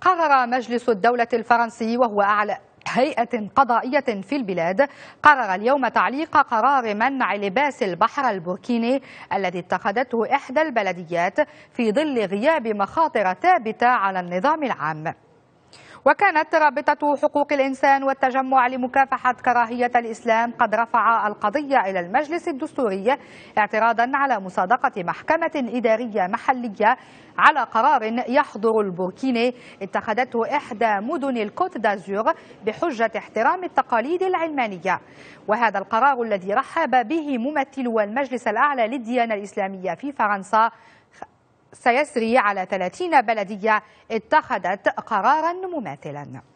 قرر مجلس الدولة الفرنسي وهو أعلى هيئة قضائية في البلاد قرر اليوم تعليق قرار منع لباس البحر البوركيني الذي اتخذته إحدى البلديات في ظل غياب مخاطر ثابتة على النظام العام وكانت رابطة حقوق الإنسان والتجمع لمكافحة كراهية الإسلام قد رفع القضية إلى المجلس الدستوري اعتراضا على مصادقة محكمة إدارية محلية على قرار يحضر البوركيني اتخذته إحدى مدن الكوت دازور بحجة احترام التقاليد العلمانية وهذا القرار الذي رحب به ممثلو المجلس الأعلى للديانة الإسلامية في فرنسا سيسري على 30 بلدية اتخذت قرارا مماثلا